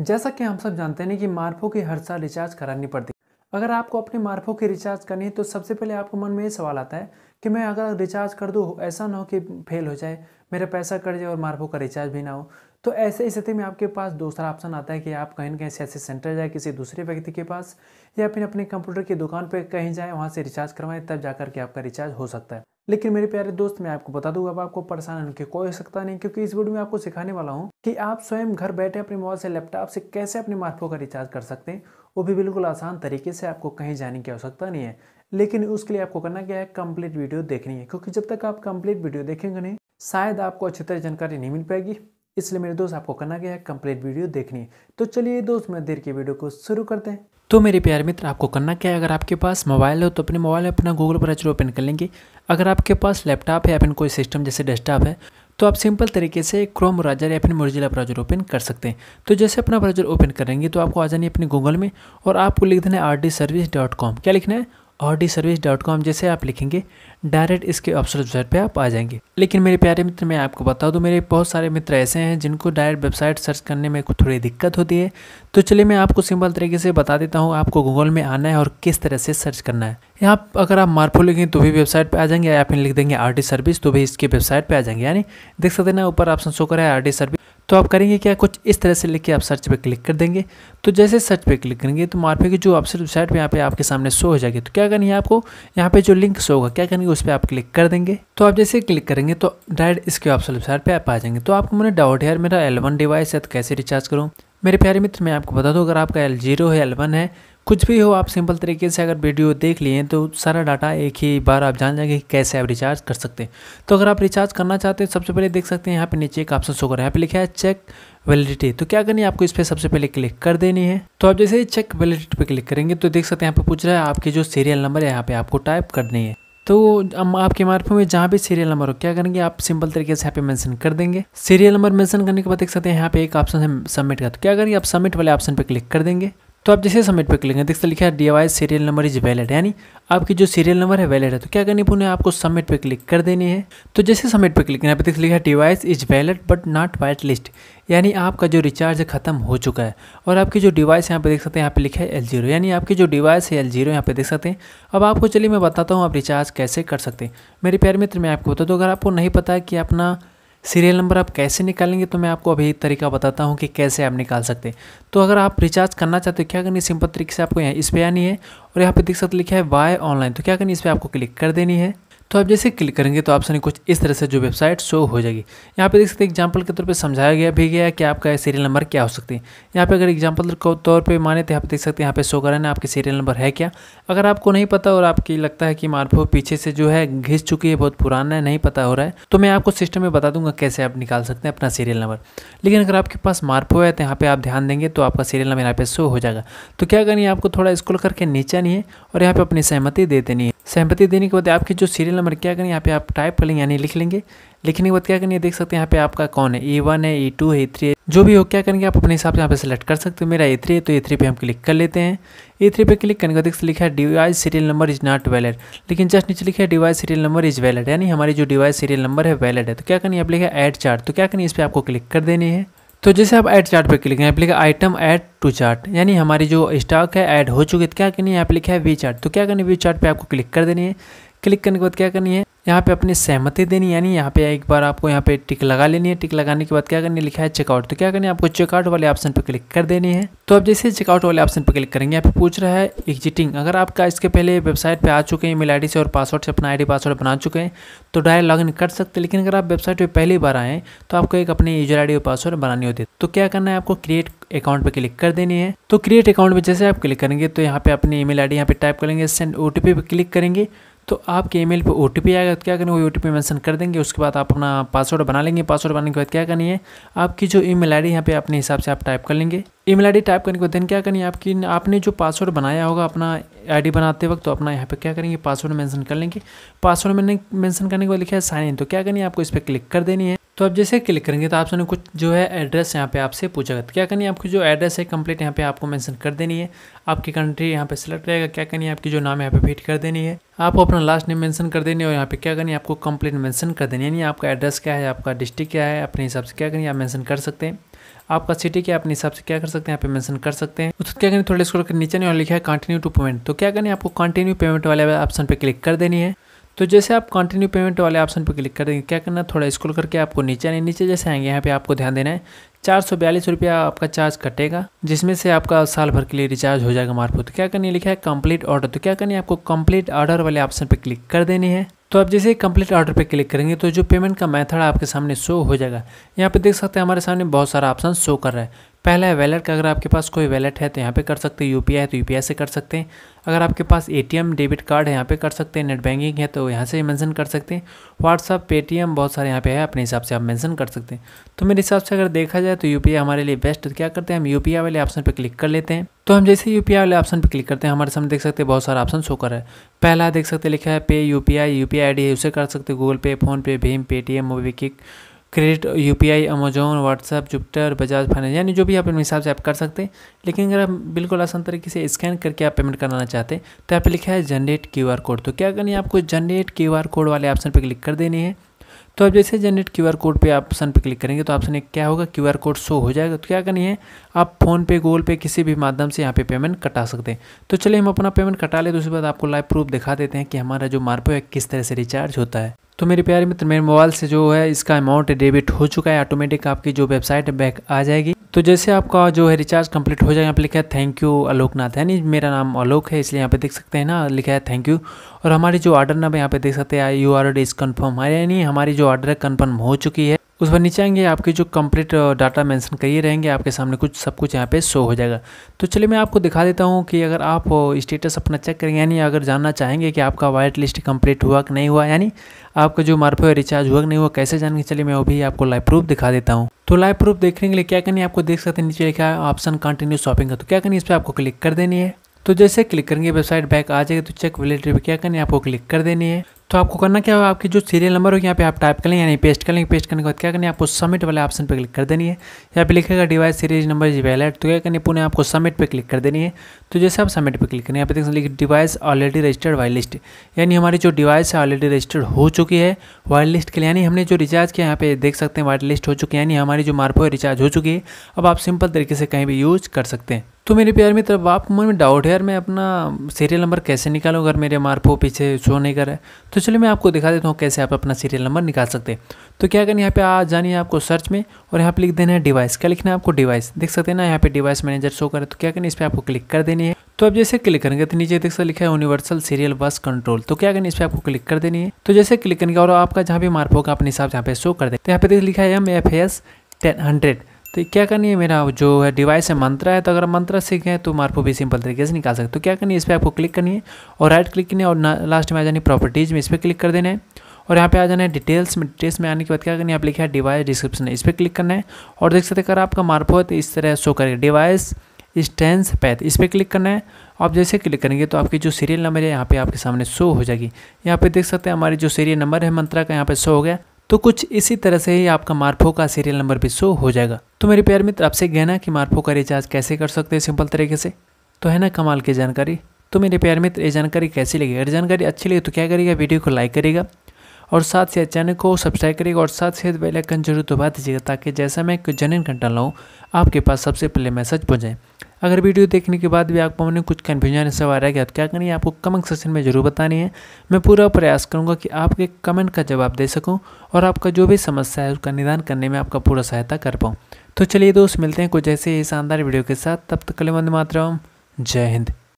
जैसा कि हम सब जानते हैं कि मार्फो की हर साल रिचार्ज करानी पड़ती है अगर आपको अपने मार्फो की रिचार्ज करनी है तो सबसे पहले आपको मन में ये सवाल आता है कि मैं अगर रिचार्ज कर दूँ ऐसा ना हो कि फेल हो जाए मेरा पैसा कट जाए और मार्फो का रिचार्ज भी ना हो तो ऐसे स्थिति में आपके पास दूसरा ऑप्शन आता है कि आप कहीं ना कहीं से ऐसे सेंटर जाए किसी दूसरे व्यक्ति के पास या फिर अपने कंप्यूटर की दुकान पर कहीं जाएँ वहाँ से रिचार्ज करवाएँ तब जा के आपका रिचार्ज हो सकता है लेकिन मेरे प्यारे दोस्त मैं आपको बता दूं अब आपको परेशान होने की कोई सकता नहीं क्योंकि इस वीडियो में आपको सिखाने वाला हूं कि आप स्वयं घर बैठे अपने मोबाइल से लैपटॉप से कैसे अपने मार्फो का रिचार्ज कर सकते हैं वो भी बिल्कुल आसान तरीके से आपको कहीं जाने की आवश्यकता नहीं है लेकिन उसके लिए आपको करना क्या है कम्प्लीट वीडियो देखनी है क्योंकि जब तक आप कम्प्लीट वीडियो देखेंगे नहीं शायद आपको अच्छी तरह जानकारी नहीं मिल पाएगी इसलिए मेरे दोस्त आपको करना क्या है कम्प्लीट वीडियो देखनी है तो चलिए दोस्त मैं देर की वीडियो को शुरू करते हैं तो मेरे प्यारे मित्र आपको करना क्या है अगर आपके पास मोबाइल हो तो अपने मोबाइल में अपना गूगल ब्राउजर ओपन कर लेंगे अगर आपके पास लैपटॉप है या फिर कोई सिस्टम जैसे डेस्कटॉप है तो आप सिंपल तरीके से क्रोम ब्राउजर या फिर मोजिला ब्राउजर ओपन कर सकते हैं तो जैसे अपना ब्राउजर ओपन करेंगे तो आपको आ जानी है अपने गूगल में और आपको लिख देना है आर क्या लिखना है और डी सर्विस डॉट कॉम जैसे आप लिखेंगे डायरेक्ट इसके ऑप्शन वेबसाइट पे आप आ जाएंगे लेकिन मेरे प्यारे मित्र मैं आपको बता दूं मेरे बहुत सारे मित्र ऐसे हैं जिनको डायरेक्ट वेबसाइट सर्च करने में थोड़ी दिक्कत होती है तो चलिए मैं आपको सिंपल तरीके से बता देता हूँ आपको गूगल में आना है और किस तरह से सर्च करना है यहाँ अगर आप मार्फो लिखें तो भी वेबसाइट पर आ जाएंगे या फिर लिख देंगे आर सर्विस तो भी इसके वेबसाइट पर आ जाएंगे यानी देख सकते ना ऊपर ऑप्शन शो करा है आर सर्विस तो आप करेंगे क्या कुछ इस तरह से लिख के आप सर्च पे क्लिक कर देंगे तो जैसे सर्च पे क्लिक करेंगे तो मार्फे की जो ऑप्शन वेबसाइट पर यहाँ पे आपके सामने शो हो जाएगी तो क्या करनी है आपको यहाँ पे जो लिंक शो होगा क्या करेंगे उस पर आप क्लिक कर देंगे तो आप जैसे क्लिक करेंगे तो डायरेक्ट इसके ऑप्शन वेबसाइट पर आप आ जाएंगे तो आपको मैंने डाउट है यार मेरा एलेवन डिवाइस है तो कैसे रिचार्ज करूँ मेरे प्यारे मित्र मैं आपको बता दूँ अगर आपका एल जीरो है एल वन है कुछ भी हो आप सिंपल तरीके से अगर वीडियो देख लिए तो सारा डाटा एक ही बार आप जान जाएंगे कि कैसे आप रिचार्ज कर सकते हैं तो अगर आप रिचार्ज करना चाहते हैं तो सबसे पहले देख सकते हैं यहाँ पे नीचे एक ऑप्शन शो कर यहाँ पे लिखा है चेक वैलिडिटी तो क्या करनी है आपको इस पर सबसे पहले क्लिक कर देनी है तो आप जैसे ही चेक वैलिडिटी पर क्लिक करेंगे तो देख सकते हैं यहाँ पर पूछ रहा है आपके जो सीरियल नंबर है यहाँ पर आपको टाइप करनी है तो हम आपके मार्फ में जहाँ भी सीरियल नंबर हो क्या करेंगे आप सिंपल तरीके से यहाँ पे मेंशन कर देंगे सीरियल नंबर मेंशन करने के बाद देख सकते हैं यहाँ पे एक ऑप्शन है सबमिट का तो क्या करेंगे आप सबमिट वाले ऑप्शन पे क्लिक कर देंगे तो आप जैसे सबमिट पर क्लिक देख सकते लिखा है device serial number is valid यानी आपकी जो सीरियल नंबर है वैलिड है तो क्या करनी पुनः आपको सबमिट पर क्लिक कर देनी है तो जैसे सबमिट पर क्लिक यहाँ पे देख लिखा है device is valid but not white list यानी आपका जो रिचार्ज है खत्म हो चुका है और आपकी जो डिवाइस यहाँ पे देख सकते हैं यहाँ पे लिखा है एल जीरो यानी आपकी जो डिवाइस है एल जीरो यहाँ पे देख सकते हैं अब आपको चलिए मैं बताता हूँ आप रिचार्ज कैसे कर सकते हैं मेरे प्यार मित्र मैं आपको बता दूँ अगर आपको नहीं पता कि अपना सीरियल नंबर आप कैसे निकालेंगे तो मैं आपको अभी तरीका बताता हूँ कि कैसे आप निकाल सकते हैं तो अगर आप रिचार्ज करना चाहते हो क्या करनी सिंपल तरीके से आपको यहाँ इस पर आनी है और यहाँ पे देख सकते लिखा है बाय ऑनलाइन तो क्या करनी इस पर आपको क्लिक कर देनी है तो आप जैसे क्लिक करेंगे तो आप आपसे कुछ इस तरह से जो वेबसाइट शो हो जाएगी यहाँ पे देख सकते हैं एग्जाम्पल के तौर पर समझाया गया भी गया कि आपका सीरियल नंबर क्या हो सकती है यहाँ पे अगर एग्जाम्पल के तौर पर माने तो यहाँ पे देख सकते हैं यहाँ पे शो कराना आपके सीरियल नंबर है क्या अगर आपको नहीं पता और आपकी लगता है कि मार्फो पीछे से जो है घिस चुकी है बहुत पुराना है नहीं पता हो रहा है तो मैं आपको सिस्टम में बता दूंगा कैसे आप निकाल सकते हैं अपना सीरियल नंबर लेकिन अगर आपके पास मार्फो है तो यहाँ पर आप ध्यान देंगे तो आपका सीरियल नंबर यहाँ पे शो हो जाएगा तो क्या करिए आपको थोड़ा स्कूल करके नीचा नहीं है और यहाँ पर अपनी सहमति दे देनी है सहमति देने के बाद आपके जो सीरियल नंबर क्या करें यहाँ पे आप टाइप कर लेंगे यानी लिख लेंगे लिखने के बाद क्या करेंगे देख सकते हैं यहाँ पे आपका कौन है ए वन है ए टू है ए थ्री है जो भी हो क्या करेंगे आप अपने हिसाब से यहाँ पे सेलेक्ट कर सकते हो मेरा ए थ्री है तो ए थ्री पे हम क्लिक कर लेते हैं ए थ्री पे क्लिक करने के बाद लिखा है device serial number is not valid लेकिन जस्ट नीचे लिखा है device serial number is valid यानी हमारी जो डिवाइस सीरियल नंबर है वैलिड है तो क्या करनी आप लिखा है एड चार्ट तो क्या करनी इस पर आपको क्लिक कर देनी है तो जैसे आप ऐड चार्ट पर क्लिक करें आप लिखा आइटम ऐड टू चार्ट यानी हमारी जो स्टॉक है ऐड हो चुकी है क्या करनी है आप लिखा है वी चार्ट तो क्या करनी है वी तो चार्ट पे आपको क्लिक कर देनी है क्लिक करने के बाद क्या करनी है यहाँ पे अपनी सहमति देनी यानी यहाँ पे एक बार आपको यहाँ पे टिक लगा लेनी है टिक लगाने के बाद क्या करनी लिखा है चेकआउट तो क्या करनी है आपको चेकआउट वाले ऑप्शन पर क्लिक कर देनी है तो आप जैसे चेकआउट वाले ऑप्शन पर क्लिक करेंगे यहाँ पे पूछ रहा है एग्जिटिंग अगर आपका इसके पहले वेबसाइट पर आ चुके हैं ईमेल आई से और पासवर्ड से अपना आई पासवर्ड बना चुके हैं तो डायरेक्ट लॉग कर सकते हैं लेकिन अगर आप वेबसाइट पर पहली बार आएँ तो आपको एक अपनी यूजर आई और पासवर्ड बनानी होती है तो क्या करना है आपको क्रिएट अकाउंट पर क्लिक कर देनी है तो क्रिएट अकाउंट पर जैसे आप क्लिक करेंगे तो यहाँ पे अपनी ई मेल यहाँ पे टाइप करेंगे सेंड ओ पे क्लिक करेंगे तो आपके ई मेल पर ओ आएगा तो क्या करेंगे वही ओ टी मेंशन कर देंगे उसके बाद आप अपना पासवर्ड बना लेंगे पासवर्ड बनाने के बाद क्या करनी है आपकी जो ई मेल आई डी यहाँ पे अपने हिसाब से आप टाइप कर लेंगे आई डी टाइप करने के बाद देन क्या करनी है आपकी आपने जो पासवर्ड बनाया होगा अपना आईडी बनाते वक्त तो अपना यहाँ पे क्या करेंगे पासवर्ड मेंशन कर लेंगे पासवर्ड मैंने मेंशन करने के बाद लिखा है साइन इन तो क्या करनी है आपको इस पर क्लिक कर देनी है तो आप जैसे क्लिक करेंगे तो आपने कुछ जो है एड्रेस यहाँ पे आपसे पूछा गया क्या करनी है आपकी जो एड्रेस है कंप्लीट यहाँ पे आपको मेंशन कर देनी है आपकी कंट्री यहाँ पे सिलेक्ट रहेगा क्या करनी है आपकी जो नाम यहाँ पे फिट कर देनी है आपको अपना लास्ट नेम मेंशन कर देनी है और यहाँ पे क्या करनी है आपको कंप्लीट मैंसन कर देनी यानी आपका एड्रेस क्या है आपका डिस्ट्रिक्ट क्या है अपने हिसाब से क्या करनी आप मैंसन कर सकते हैं आपका सिटी क्या अपने हिसाब से क्या कर सकते हैं यहाँ पे मेंशन कर सकते हैं उसको तो क्या करनी थोड़े स्क्रॉल कर नीचे नहीं और लिखा है कंटिन्यू टू पेमेंट तो क्या करनी है आपको कंटिन्यू पेमेंट वाले ऑप्शन पे क्लिक कर देनी है तो जैसे आप कंटिन्यू पेमेंट वाले ऑप्शन पर क्लिक करेंगे क्या करना थोड़ा स्क्रॉल करके आपको नीचे आने नीचे जैसे आएंगे यहाँ पे आपको ध्यान देना है चार सौ बयालीस रुपया आपका चार्ज कटेगा जिसमें से आपका साल भर के लिए रिचार्ज हो जाएगा तो क्या करनी लिखा है कंप्लीट ऑर्डर तो क्या करनी है आपको कंप्लीट ऑर्डर वाले ऑप्शन पर क्लिक कर देनी है तो आप जैसे कंप्लीट ऑर्डर पर क्लिक करेंगे तो जो पेमेंट का मैथड आपके सामने शो हो जाएगा यहाँ पे देख सकते हैं हमारे सामने बहुत सारा ऑप्शन शो कर रहा है पहला है वैलेट का अगर आपके पास कोई वैलेट है तो यहाँ पे कर सकते हैं यूपीआई है तो यूपीआई से कर सकते हैं अगर आपके पास एटीएम डेबिट कार्ड है यहाँ पे कर सकते हैं नेट बैंकिंग है तो यहाँ से मेंशन कर सकते हैं व्हाट्सअप पेटीएम बहुत सारे यहाँ पे है अपने हिसाब से आप मेंशन कर सकते हैं तो मेरे हिसाब से अगर देखा जाए तो यू हमारे लिए बेस्ट क्या करते हैं हम यू वाले ऑप्शन पर क्लिक कर लेते हैं तो हम जैसे यू वाले ऑप्शन पर क्लिक करते हैं हमारे सामने देख सकते हैं बहुत सारा ऑप्शन शो कर है पहला देख सकते लिखा है पे यू पी आईडी है उसे कर सकते हैं गूगल पे फोनपे भीम Paytm MobiKwik credit U P I Amazon WhatsApp Jupiter Bajaj Finance यानी जो भी आप अपने हिसाब से आप कर सकते हैं लेकिन अगर आप बिल्कुल आसान तरीके से स्कैन करके आप पेमेंट कराना चाहते हैं तो यहाँ पे लिखा है जनरेट क्यू आर कोड तो क्या करनी है आपको जनरेट क्यू आर कोड वाले ऑप्शन पर क्लिक कर देनी है तो अब जैसे जनरेट क्यू आर कोड पे आप ऑप्शन पे क्लिक करेंगे तो ऑप्शन एक क्या होगा क्यू आर कोड शो हो जाएगा तो क्या करनी है आप फोन पे गूगल पे किसी भी माध्यम से यहाँ पे पेमेंट कटा सकते हैं तो चलिए हम अपना पेमेंट कटा लेते तो उसके बाद आपको लाइव प्रूफ दिखा देते हैं कि हमारा जो मार्पो है किस तरह से रिचार्ज होता है तो मेरे प्यारे मित्र मेरे मोबाइल से जो है इसका अमाउंट डेबिट हो चुका है ऑटोमेटिक आपकी जो वेबसाइट है बैक आ जाएगी तो जैसे आपका जो है रिचार्ज कंप्लीट हो जाए यहाँ पे लिखा है थैंक यू आलोक नाथ यानी मेरा नाम आलोक है इसलिए यहाँ पे देख सकते हैं ना लिखा है थैंक यू और हमारी जो ऑर्डर नंबर यहाँ पे देख सकते हैं यू आर इज़ कन्फर्म यानी हमारी जो ऑर्डर है कन्फर्म हो चुकी है उस पर नीचे आएंगे आपके जो कंप्लीट डाटा मेंशन करिए रहेंगे आपके सामने कुछ सब कुछ यहाँ पे शो हो जाएगा तो चलिए मैं आपको दिखा देता हूँ कि अगर आप स्टेटस अपना चेक करेंगे यानी अगर जानना चाहेंगे कि आपका वाइट लिस्ट कंप्लीट हुआ कि नहीं हुआ यानी आपका जो मार्फे रिचार्ज हुआ कि नहीं हुआ कैसे जानेंगे चलिए मैं वो भी आपको लाइव प्रूफ दिखा देता हूँ तो लाइव प्रूफ देखने के लिए क्या करनी है आपको देख सकते हैं नीचे लिखा है ऑप्शन कंटिन्यू शॉपिंग का तो क्या करनी है इस पर आपको क्लिक कर देनी है तो जैसे क्लिक करेंगे वेबसाइट बैक आ जाएगी तो चेक वैलिडिटी पर क्या करनी है आपको क्लिक कर देनी है तो आपको करना क्या होगा आपके जो सीरियल नंबर हो यहाँ पे आप टाइप कर लें यानी पेस्ट करेंगे पेस्ट करने के बाद क्या करनी है आपको सबमिट वाले ऑप्शन पर क्लिक कर देनी है यहाँ पे लिखेगा device series number is valid तो क्या करनी पुनः पुणे आपको सबमिट पर क्लिक कर देनी है तो जैसे आप सबमिट पर क्लिक करें यहाँ पे देख लिखिए device already registered wire list यानी हमारी जो डिवाइस है ऑलरेडी रजिस्टर्ड हो चुकी है वायर लिस्ट के लिए यानी हमने जो रिचार्ज किया यहाँ पे देख सकते हैं वायर लिस्ट हो चुकी है यानी हमारी जो मार्फो रिचार्ज हो चुकी है अब आप सिंपल तरीके से कहीं भी यूज़ कर सकते हैं तो मेरे प्यार मित्र आप मन में डाउट है यार मैं अपना सीरियल नंबर कैसे निकालूँ अगर मेरे मार्फो पीछे शो नहीं कर रहा है तो चलिए मैं आपको दिखा देता हूँ कैसे आप अपना सीरियल नंबर निकाल सकते हैं तो क्या करें यहाँ पे आ जानिए आपको सर्च में और यहाँ पे लिख देना है डिवाइस क्या लिखना है आपको डिवाइस देख सकते हैं ना यहाँ पे डिवाइस मैनेजर शो करें तो क्या करें इस पर आपको क्लिक कर देनी है तो आप जैसे क्लिक करेंगे तो नीचे देख सकते लिखा है यूनिवर्सल सीरियल बस कंट्रोल तो क्या करें इस पर आपको क्लिक कर देनी है तो जैसे क्लिक करेंगे और आपका जहाँ भी मार्फ का अपने हिसाब यहाँ पे शो कर दे तो यहाँ पे देख लिखा है M F S ten hundred तो क्या करनी है मेरा जो है डिवाइस है मंत्रा है तो अगर मंत्रा सीख गए तो मार्फो भी सिंपल तरीके से निकाल सकते तो क्या करनी है इस पर आपको क्लिक करनी है और राइट क्लिक करनी है और लास्ट में आ जानी प्रॉपर्टीज़ में इस पर क्लिक कर देना है और यहाँ पे आ जाना है डिटेल्स में डिटेल्स में आने के बाद क्या करनी है आप लिखा है डिवाइस डिस्क्रिप्शन इस पर क्लिक करना है और देख सकते अगर आपका मार्फो है तो इस तरह शो करेगा डिवाइस स्टेंस पैथ इस पर क्लिक करना है आप जैसे क्लिक करेंगे तो आपकी जो सीरियल नंबर है यहाँ पे आपके सामने शो हो जाएगी यहाँ पे देख सकते हैं हमारी जो सीरियल नंबर है मंत्रा का यहाँ पे शो हो गया तो कुछ इसी तरह से ही आपका मार्फो का सीरियल नंबर भी शो हो जाएगा तो मेरे प्यार मित्र आपसे कहना कि मार्फो का रिचार्ज कैसे कर सकते हैं सिंपल तरीके से तो है ना कमाल की जानकारी तो मेरे प्यार मित्र ये जानकारी कैसी लगी अगर जानकारी अच्छी लगी तो क्या करेगा वीडियो को लाइक करेगा और साथ ही चैनल को सब्सक्राइब करिएगा और साथ ही बेल आइकन जरूर दबा दीजिएगा ताकि जैसा मैं कोई जनन कंटेंट लाऊँ आपके पास सबसे पहले मैसेज पहुँचाएँ अगर वीडियो देखने के बाद भी आपको मैंने कुछ कन्फ्यूजन से आ गया तो क्या करनी है आपको कमेंट सेक्शन में ज़रूर बतानी है मैं पूरा प्रयास करूँगा कि आपके कमेंट का जवाब दे सकूँ और आपका जो भी समस्या है उसका निदान करने में आपका पूरा सहायता कर पाऊँ तो चलिए दोस्त मिलते हैं कुछ ऐसे ही शानदार वीडियो के साथ तब तक कल वंद मातरम जय हिंद